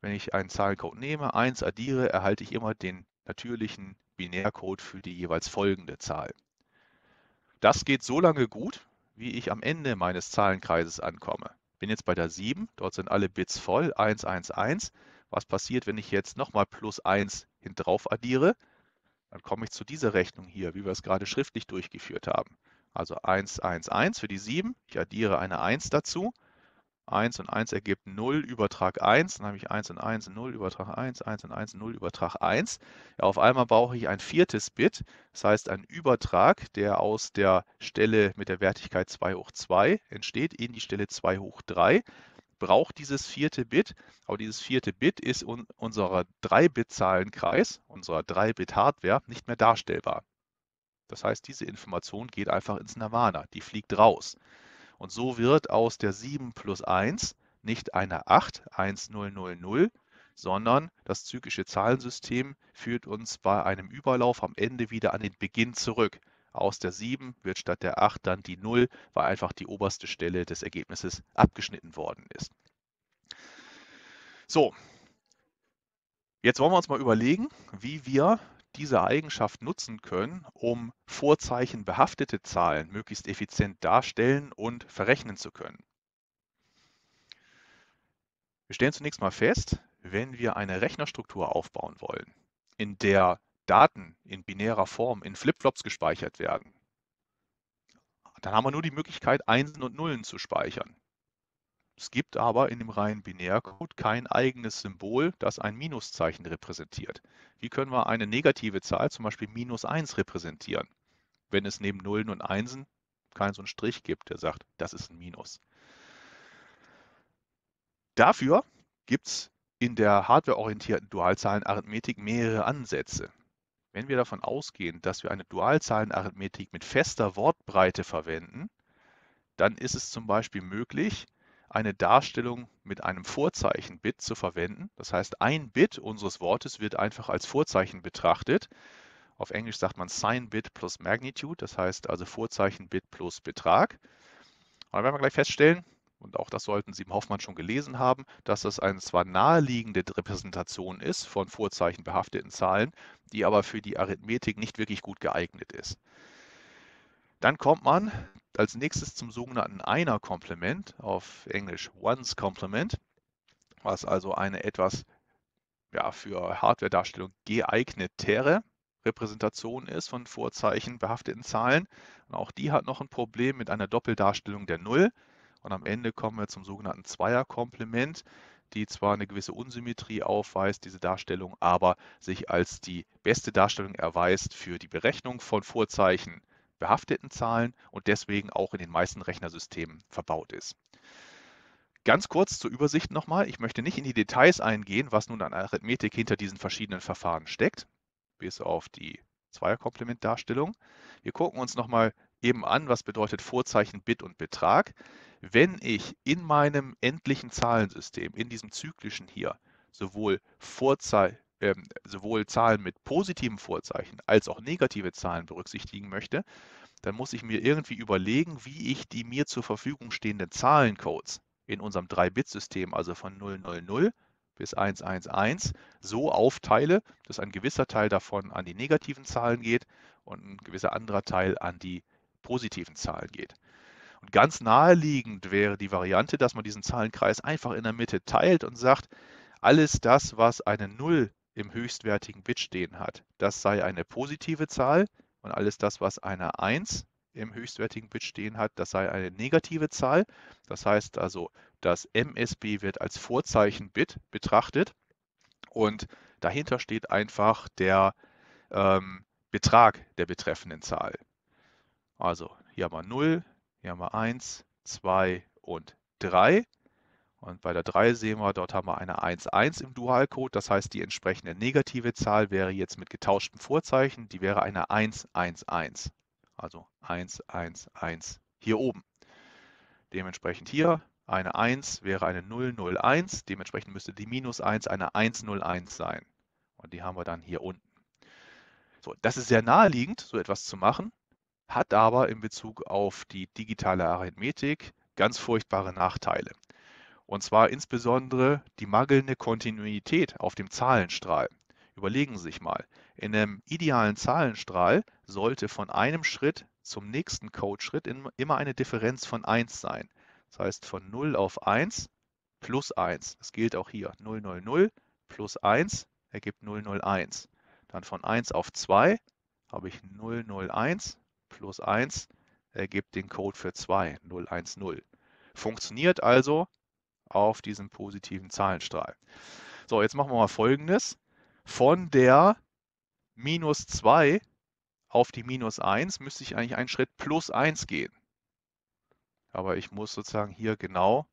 Wenn ich einen Zahlencode nehme, 1 addiere, erhalte ich immer den natürlichen Binärcode für die jeweils folgende Zahl. Das geht so lange gut, wie ich am Ende meines Zahlenkreises ankomme. Bin jetzt bei der 7, dort sind alle Bits voll, 111 was passiert, wenn ich jetzt nochmal plus 1 hintrauf addiere? Dann komme ich zu dieser Rechnung hier, wie wir es gerade schriftlich durchgeführt haben. Also 1, 1, 1 für die 7. Ich addiere eine 1 dazu. 1 und 1 ergibt 0, Übertrag 1. Dann habe ich 1 und 1, 0, Übertrag 1, 1 und 1, 0, Übertrag 1. Ja, auf einmal brauche ich ein viertes Bit, das heißt ein Übertrag, der aus der Stelle mit der Wertigkeit 2 hoch 2 entsteht, in die Stelle 2 hoch 3 braucht dieses vierte Bit, aber dieses vierte Bit ist un unserer 3-Bit-Zahlenkreis, unserer 3-Bit-Hardware nicht mehr darstellbar. Das heißt, diese Information geht einfach ins Nirvana, die fliegt raus. Und so wird aus der 7 plus 1 nicht eine 8, 1, 0, 0, 0, sondern das zyklische Zahlensystem führt uns bei einem Überlauf am Ende wieder an den Beginn zurück. Aus der 7 wird statt der 8 dann die 0, weil einfach die oberste Stelle des Ergebnisses abgeschnitten worden ist. So, jetzt wollen wir uns mal überlegen, wie wir diese Eigenschaft nutzen können, um Vorzeichen behaftete Zahlen möglichst effizient darstellen und verrechnen zu können. Wir stellen zunächst mal fest, wenn wir eine Rechnerstruktur aufbauen wollen, in der Daten in binärer Form in Flipflops gespeichert werden, dann haben wir nur die Möglichkeit, Einsen und Nullen zu speichern. Es gibt aber in dem reinen Binärcode kein eigenes Symbol, das ein Minuszeichen repräsentiert. Wie können wir eine negative Zahl, zum Beispiel minus 1, repräsentieren, wenn es neben Nullen und Einsen keinen so einen Strich gibt, der sagt, das ist ein Minus. Dafür gibt es in der hardwareorientierten Dualzahlenarithmetik mehrere Ansätze. Wenn wir davon ausgehen, dass wir eine Dualzahlenarithmetik mit fester Wortbreite verwenden, dann ist es zum Beispiel möglich, eine Darstellung mit einem Vorzeichenbit zu verwenden. Das heißt, ein Bit unseres Wortes wird einfach als Vorzeichen betrachtet. Auf Englisch sagt man Sign Bit plus Magnitude, das heißt also Vorzeichen Bit plus Betrag. Und dann werden wir gleich feststellen, und auch das sollten Sie im Hoffmann schon gelesen haben, dass das eine zwar naheliegende Repräsentation ist von vorzeichenbehafteten Zahlen, die aber für die Arithmetik nicht wirklich gut geeignet ist. Dann kommt man als nächstes zum sogenannten Einer-Komplement, auf Englisch Ones-Komplement, was also eine etwas ja, für Hardware-Darstellung geeignetere Repräsentation ist von Vorzeichen behafteten Zahlen. Und auch die hat noch ein Problem mit einer Doppeldarstellung der Null. Und am Ende kommen wir zum sogenannten Zweierkomplement, die zwar eine gewisse Unsymmetrie aufweist, diese Darstellung, aber sich als die beste Darstellung erweist für die Berechnung von Vorzeichen behafteten Zahlen und deswegen auch in den meisten Rechnersystemen verbaut ist. Ganz kurz zur Übersicht nochmal. Ich möchte nicht in die Details eingehen, was nun an Arithmetik hinter diesen verschiedenen Verfahren steckt, bis auf die Zweierkomplementdarstellung. Wir gucken uns nochmal eben an, was bedeutet Vorzeichen Bit und Betrag. Wenn ich in meinem endlichen Zahlensystem, in diesem zyklischen hier, sowohl, Vorze ähm, sowohl Zahlen mit positiven Vorzeichen als auch negative Zahlen berücksichtigen möchte, dann muss ich mir irgendwie überlegen, wie ich die mir zur Verfügung stehenden Zahlencodes in unserem 3-Bit-System, also von 000 bis 111, so aufteile, dass ein gewisser Teil davon an die negativen Zahlen geht und ein gewisser anderer Teil an die positiven Zahlen geht. Und ganz naheliegend wäre die Variante, dass man diesen Zahlenkreis einfach in der Mitte teilt und sagt, alles das, was eine 0 im höchstwertigen Bit stehen hat, das sei eine positive Zahl und alles das, was eine 1 im höchstwertigen Bit stehen hat, das sei eine negative Zahl. Das heißt also, das MSB wird als Vorzeichen-Bit betrachtet und dahinter steht einfach der ähm, Betrag der betreffenden Zahl. Also hier haben wir 0, hier haben wir 1, 2 und 3. Und bei der 3 sehen wir, dort haben wir eine 1, 1 im Dualcode. Das heißt, die entsprechende negative Zahl wäre jetzt mit getauschtem Vorzeichen, die wäre eine 1, 1, 1. Also 1, 1, 1 hier oben. Dementsprechend hier eine 1 wäre eine 0, 0, 1. Dementsprechend müsste die minus 1 eine 1, 0, 1 sein. Und die haben wir dann hier unten. So, das ist sehr naheliegend, so etwas zu machen hat aber in Bezug auf die digitale Arithmetik ganz furchtbare Nachteile. Und zwar insbesondere die mangelnde Kontinuität auf dem Zahlenstrahl. Überlegen Sie sich mal, in einem idealen Zahlenstrahl sollte von einem Schritt zum nächsten Codeschritt immer eine Differenz von 1 sein. Das heißt von 0 auf 1 plus 1. Das gilt auch hier. 0, 0, 0 plus 1 ergibt 0, 0, 1. Dann von 1 auf 2 habe ich 0, 0, 1 plus 1 ergibt den Code für 2, 0, 1, 0. Funktioniert also auf diesem positiven Zahlenstrahl. So, jetzt machen wir mal folgendes. Von der minus 2 auf die minus 1 müsste ich eigentlich einen Schritt plus 1 gehen. Aber ich muss sozusagen hier genau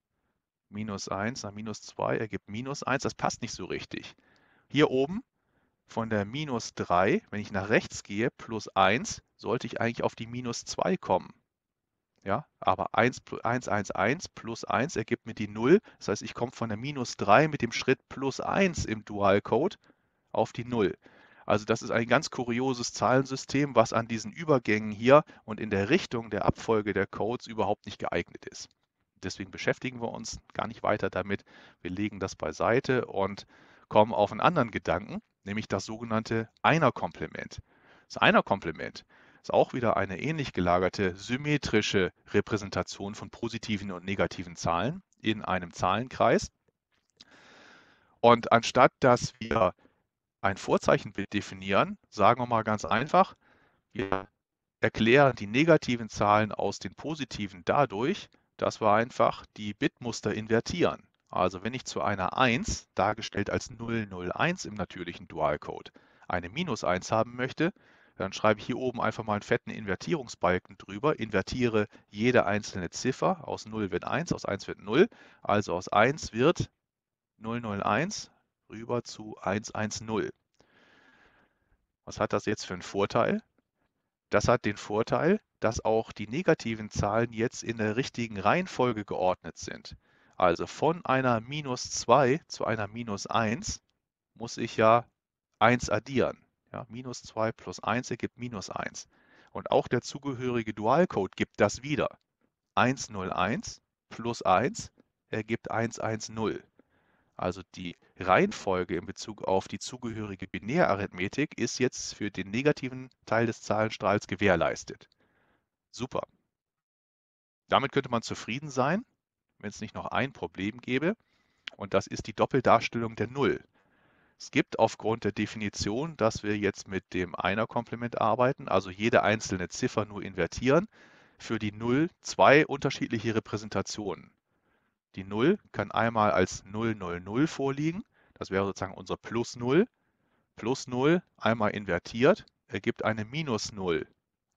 minus 1 nach minus 2 ergibt minus 1. Das passt nicht so richtig. Hier oben von der minus 3, wenn ich nach rechts gehe, plus 1, sollte ich eigentlich auf die minus 2 kommen. Ja, aber 1, 1, 1, 1 plus 1 ergibt mir die 0. Das heißt, ich komme von der minus 3 mit dem Schritt plus 1 im Dualcode auf die 0. Also das ist ein ganz kurioses Zahlensystem, was an diesen Übergängen hier und in der Richtung der Abfolge der Codes überhaupt nicht geeignet ist. Deswegen beschäftigen wir uns gar nicht weiter damit. Wir legen das beiseite und kommen auf einen anderen Gedanken, nämlich das sogenannte Einer-Komplement. Das einer Einerkomplement ist auch wieder eine ähnlich gelagerte symmetrische Repräsentation von positiven und negativen Zahlen in einem Zahlenkreis. Und anstatt dass wir ein Vorzeichenbild definieren, sagen wir mal ganz einfach, wir erklären die negativen Zahlen aus den positiven dadurch, dass wir einfach die Bitmuster invertieren. Also wenn ich zu einer 1, dargestellt als 001 im natürlichen Dualcode, eine Minus 1 haben möchte, dann schreibe ich hier oben einfach mal einen fetten Invertierungsbalken drüber, invertiere jede einzelne Ziffer, aus 0 wird 1, aus 1 wird 0, also aus 1 wird 001 rüber zu 110. Was hat das jetzt für einen Vorteil? Das hat den Vorteil, dass auch die negativen Zahlen jetzt in der richtigen Reihenfolge geordnet sind. Also von einer minus 2 zu einer minus 1 muss ich ja 1 addieren. Ja, minus 2 plus 1 ergibt minus 1. Und auch der zugehörige Dualcode gibt das wieder. 101 plus 1 ergibt 110. Also die Reihenfolge in Bezug auf die zugehörige Binärarithmetik ist jetzt für den negativen Teil des Zahlenstrahls gewährleistet. Super. Damit könnte man zufrieden sein, wenn es nicht noch ein Problem gäbe. Und das ist die Doppeldarstellung der Null. Es gibt aufgrund der Definition, dass wir jetzt mit dem Einer-Komplement arbeiten, also jede einzelne Ziffer nur invertieren, für die 0 zwei unterschiedliche Repräsentationen. Die 0 kann einmal als 000 vorliegen, das wäre sozusagen unser Plus 0. Plus 0 einmal invertiert ergibt eine Minus 0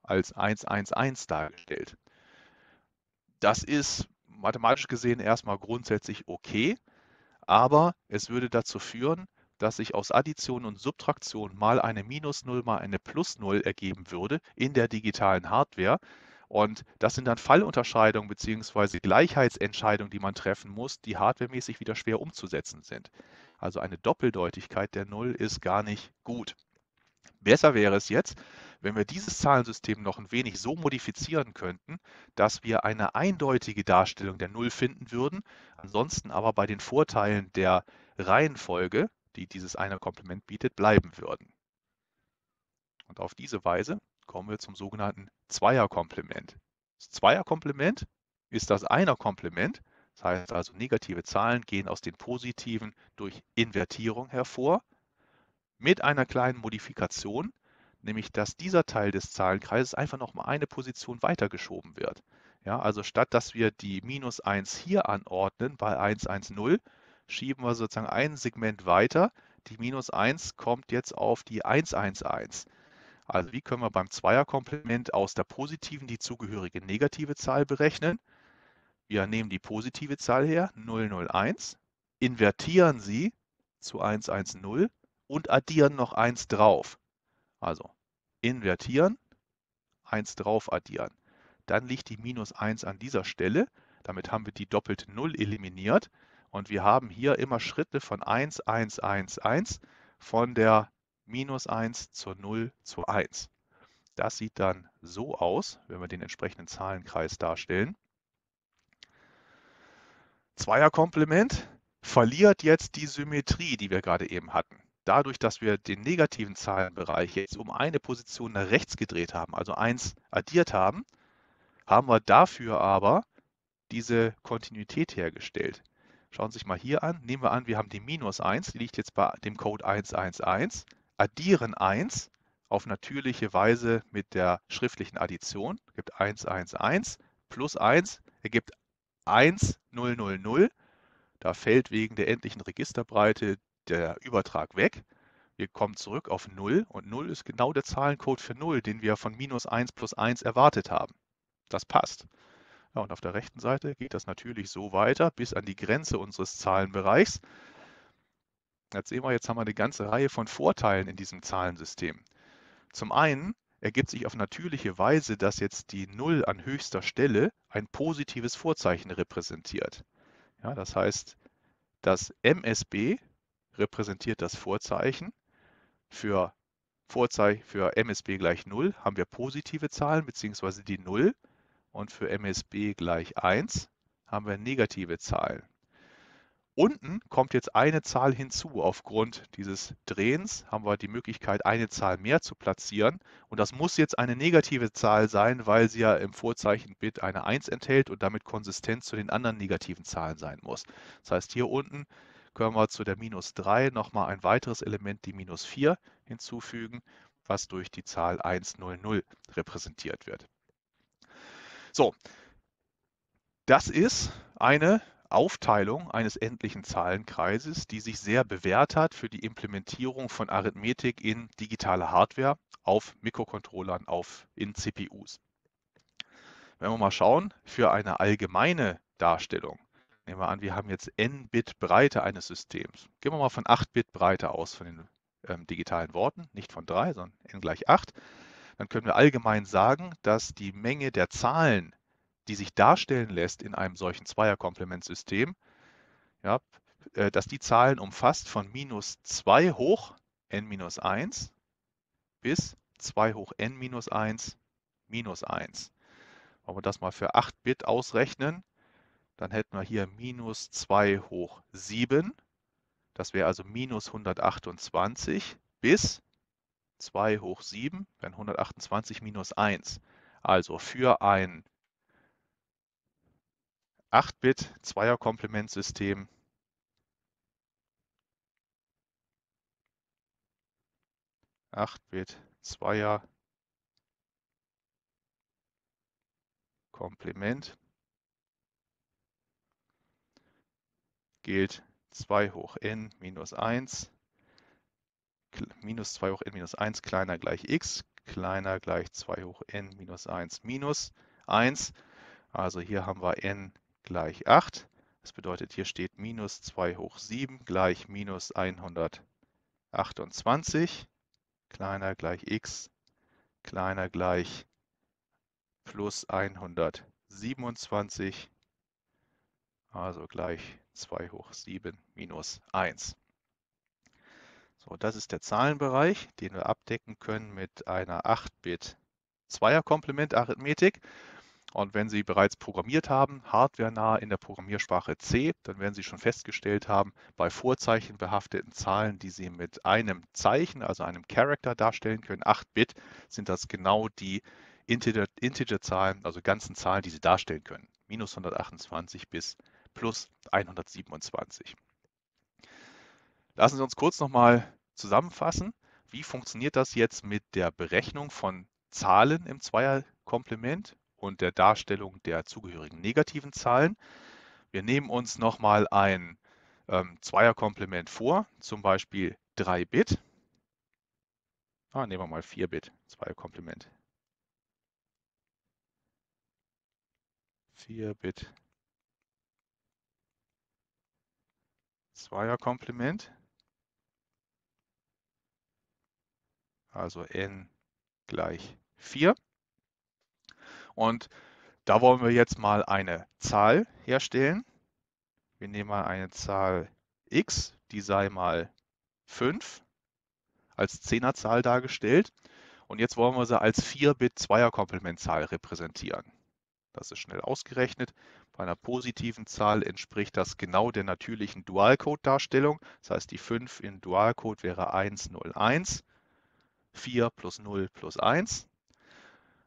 als 111 dargestellt. Das ist mathematisch gesehen erstmal grundsätzlich okay, aber es würde dazu führen, dass sich aus Addition und Subtraktion mal eine Minus-Null mal eine Plus-Null ergeben würde in der digitalen Hardware. Und das sind dann Fallunterscheidungen bzw. Gleichheitsentscheidungen, die man treffen muss, die hardwaremäßig wieder schwer umzusetzen sind. Also eine Doppeldeutigkeit der Null ist gar nicht gut. Besser wäre es jetzt, wenn wir dieses Zahlensystem noch ein wenig so modifizieren könnten, dass wir eine eindeutige Darstellung der Null finden würden, ansonsten aber bei den Vorteilen der Reihenfolge die dieses eine Komplement bietet, bleiben würden. Und auf diese Weise kommen wir zum sogenannten Zweierkomplement. Das Zweierkomplement ist das Einerkomplement, das heißt also negative Zahlen gehen aus den positiven durch Invertierung hervor, mit einer kleinen Modifikation, nämlich dass dieser Teil des Zahlenkreises einfach nochmal eine Position weitergeschoben wird. Ja, also statt dass wir die minus 1 hier anordnen bei 1, 1, 0, schieben wir sozusagen ein Segment weiter. Die minus 1 kommt jetzt auf die 111. Also wie können wir beim Zweierkomplement aus der positiven die zugehörige negative Zahl berechnen? Wir nehmen die positive Zahl her, 001, invertieren sie zu 110 und addieren noch 1 drauf. Also invertieren, 1 drauf addieren. Dann liegt die minus 1 an dieser Stelle. Damit haben wir die doppelte 0 eliminiert. Und wir haben hier immer Schritte von 1, 1, 1, 1, von der minus 1 zur 0 zur 1. Das sieht dann so aus, wenn wir den entsprechenden Zahlenkreis darstellen. Zweierkomplement verliert jetzt die Symmetrie, die wir gerade eben hatten. Dadurch, dass wir den negativen Zahlenbereich jetzt um eine Position nach rechts gedreht haben, also 1 addiert haben, haben wir dafür aber diese Kontinuität hergestellt. Schauen Sie sich mal hier an. Nehmen wir an, wir haben die minus 1, die liegt jetzt bei dem Code 111, addieren 1 auf natürliche Weise mit der schriftlichen Addition, gibt 111 plus 1 ergibt 1000. Da fällt wegen der endlichen Registerbreite der Übertrag weg. Wir kommen zurück auf 0 und 0 ist genau der Zahlencode für 0, den wir von minus 1 plus 1 erwartet haben. Das passt. Ja, und auf der rechten Seite geht das natürlich so weiter bis an die Grenze unseres Zahlenbereichs. Jetzt sehen wir, jetzt haben wir eine ganze Reihe von Vorteilen in diesem Zahlensystem. Zum einen ergibt sich auf natürliche Weise, dass jetzt die 0 an höchster Stelle ein positives Vorzeichen repräsentiert. Ja, das heißt, das MSB repräsentiert das Vorzeichen. Für, Vorzeichen für MSB gleich 0 haben wir positive Zahlen bzw. die 0 und für MSB gleich 1 haben wir negative Zahlen. Unten kommt jetzt eine Zahl hinzu. Aufgrund dieses Drehens haben wir die Möglichkeit, eine Zahl mehr zu platzieren. Und das muss jetzt eine negative Zahl sein, weil sie ja im Vorzeichen-Bit eine 1 enthält und damit konsistent zu den anderen negativen Zahlen sein muss. Das heißt, hier unten können wir zu der minus 3 nochmal ein weiteres Element, die minus 4, hinzufügen, was durch die Zahl 100 repräsentiert wird. So, das ist eine Aufteilung eines endlichen Zahlenkreises, die sich sehr bewährt hat für die Implementierung von Arithmetik in digitale Hardware auf Mikrocontrollern, auf in CPUs. Wenn wir mal schauen, für eine allgemeine Darstellung, nehmen wir an, wir haben jetzt n-Bit Breite eines Systems. Gehen wir mal von 8-Bit Breite aus, von den ähm, digitalen Worten, nicht von 3, sondern n gleich 8 dann können wir allgemein sagen, dass die Menge der Zahlen, die sich darstellen lässt in einem solchen Zweierkomplementsystem, ja, äh, dass die Zahlen umfasst von minus 2 hoch n minus 1 bis 2 hoch n minus 1 minus 1. Wenn wir das mal für 8 Bit ausrechnen, dann hätten wir hier minus 2 hoch 7, das wäre also minus 128 bis 2 hoch 7, dann 128 minus 1. Also für ein 8-Bit Zweier-Komplementsystem acht Bit Zweier Komplement gilt 2 hoch n minus 1 minus 2 hoch n minus 1 kleiner gleich x, kleiner gleich 2 hoch n minus 1 minus 1. Also hier haben wir n gleich 8. Das bedeutet, hier steht minus 2 hoch 7 gleich minus 128, kleiner gleich x, kleiner gleich plus 127, also gleich 2 hoch 7 minus 1. So, das ist der Zahlenbereich, den wir abdecken können mit einer 8-Bit arithmetik Und wenn Sie bereits programmiert haben, hardwarenah in der Programmiersprache C, dann werden Sie schon festgestellt haben, bei Vorzeichen behafteten Zahlen, die Sie mit einem Zeichen, also einem Character darstellen können, 8-Bit, sind das genau die Integer-Zahlen, also ganzen Zahlen, die Sie darstellen können. Minus 128 bis plus 127. Lassen Sie uns kurz nochmal zusammenfassen, wie funktioniert das jetzt mit der Berechnung von Zahlen im Zweierkomplement und der Darstellung der zugehörigen negativen Zahlen. Wir nehmen uns nochmal ein ähm, Zweierkomplement vor, zum Beispiel 3 Bit. Ah, nehmen wir mal 4 Bit, Zweierkomplement. 4 Bit Zweierkomplement. also n gleich 4. Und da wollen wir jetzt mal eine Zahl herstellen. Wir nehmen mal eine Zahl x, die sei mal 5 als Zehnerzahl dargestellt. Und jetzt wollen wir sie als 4 bit zweierkomplementzahl repräsentieren. Das ist schnell ausgerechnet. Bei einer positiven Zahl entspricht das genau der natürlichen Dualcode-Darstellung. Das heißt, die 5 in Dualcode wäre 101 4 plus 0 plus 1.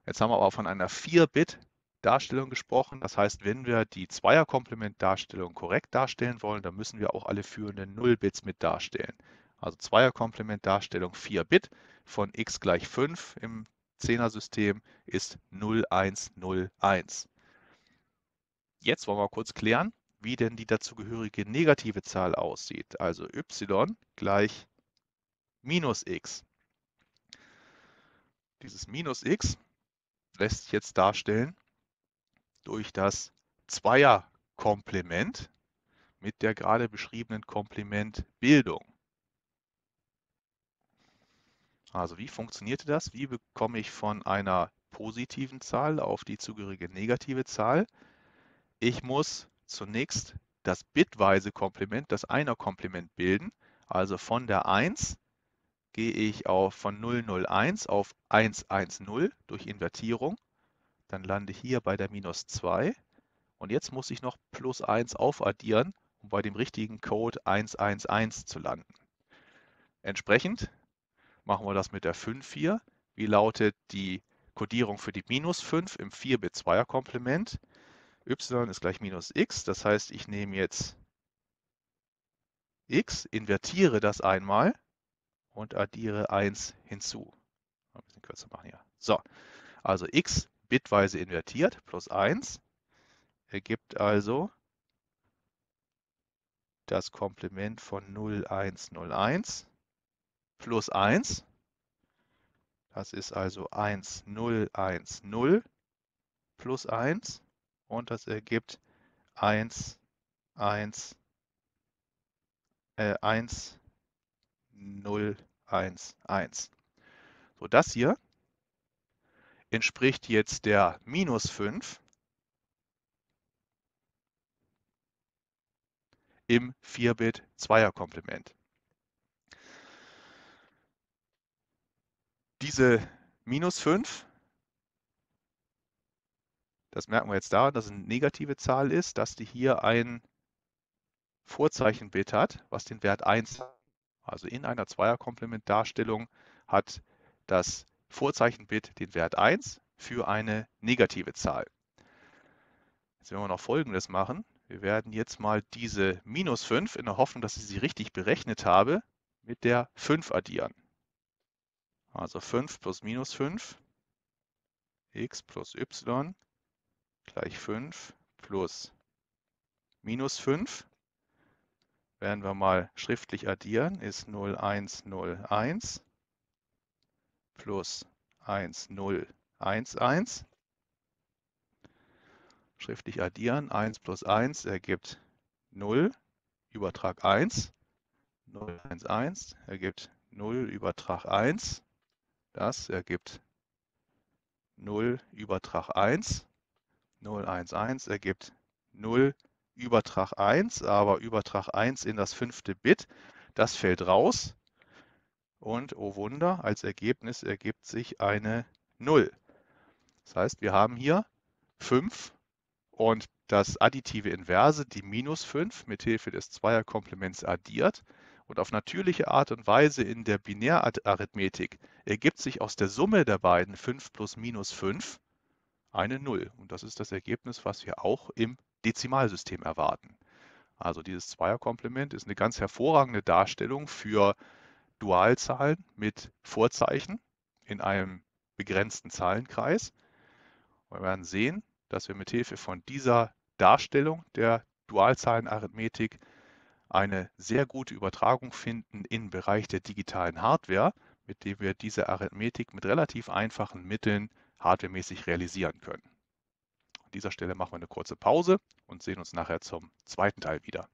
Jetzt haben wir aber von einer 4-Bit-Darstellung gesprochen. Das heißt, wenn wir die Zweierkomplement-Darstellung korrekt darstellen wollen, dann müssen wir auch alle führenden 0-Bits mit darstellen. Also Zweierkomplement-Darstellung 4-Bit von x gleich 5 im 10 er system ist 0101. Jetzt wollen wir kurz klären, wie denn die dazugehörige negative Zahl aussieht. Also y gleich minus x. Dieses minus x lässt sich jetzt darstellen durch das Zweierkomplement mit der gerade beschriebenen Komplementbildung. Also wie funktionierte das? Wie bekomme ich von einer positiven Zahl auf die zugehörige negative Zahl? Ich muss zunächst das bitweise Komplement, das Einer-Komplement bilden, also von der 1 gehe ich auf von 001 auf 110 durch Invertierung. Dann lande ich hier bei der minus 2. Und jetzt muss ich noch plus 1 aufaddieren, um bei dem richtigen Code 111 zu landen. Entsprechend machen wir das mit der 5 hier. Wie lautet die Codierung für die minus 5 im 4-Bit-2er-Komplement? y ist gleich minus x, das heißt, ich nehme jetzt x, invertiere das einmal und addiere 1 hinzu. Ein bisschen kürzer machen hier. So, also x bitweise invertiert plus 1 ergibt also das Komplement von 0101 plus 1. Das ist also 1010 plus 1 und das ergibt 1, 1, äh, 1, 0, 1, 1. So, das hier entspricht jetzt der minus 5 im 4-Bit Zweierkomplement. Diese minus 5, das merken wir jetzt daran, dass es eine negative Zahl ist, dass die hier ein Vorzeichen-Bit hat, was den Wert 1 hat. Also in einer Zweierkomplementdarstellung hat das Vorzeichenbit den Wert 1 für eine negative Zahl. Jetzt werden wir noch Folgendes machen. Wir werden jetzt mal diese minus 5 in der Hoffnung, dass ich sie richtig berechnet habe, mit der 5 addieren. Also 5 plus minus 5, x plus y gleich 5 plus minus 5 werden wir mal schriftlich addieren, ist 0101 plus 1011. Schriftlich addieren, 1 plus 1 ergibt 0, Übertrag 1. 011 ergibt 0 Übertrag 1. Das ergibt 0 Übertrag 1. 011 ergibt 0 Übertrag 1. Übertrag 1, aber Übertrag 1 in das fünfte Bit, das fällt raus. Und oh Wunder, als Ergebnis ergibt sich eine 0. Das heißt, wir haben hier 5 und das additive Inverse, die minus 5, mithilfe des Zweierkomplements addiert. Und auf natürliche Art und Weise in der Binärarithmetik ergibt sich aus der Summe der beiden 5 plus minus 5 eine 0. Und das ist das Ergebnis, was wir auch im Dezimalsystem erwarten. Also dieses Zweierkomplement ist eine ganz hervorragende Darstellung für Dualzahlen mit Vorzeichen in einem begrenzten Zahlenkreis. wir werden sehen, dass wir mit Hilfe von dieser Darstellung der Dualzahlenarithmetik eine sehr gute Übertragung finden im Bereich der digitalen Hardware, mit dem wir diese Arithmetik mit relativ einfachen Mitteln hardwaremäßig realisieren können. An dieser Stelle machen wir eine kurze Pause und sehen uns nachher zum zweiten Teil wieder.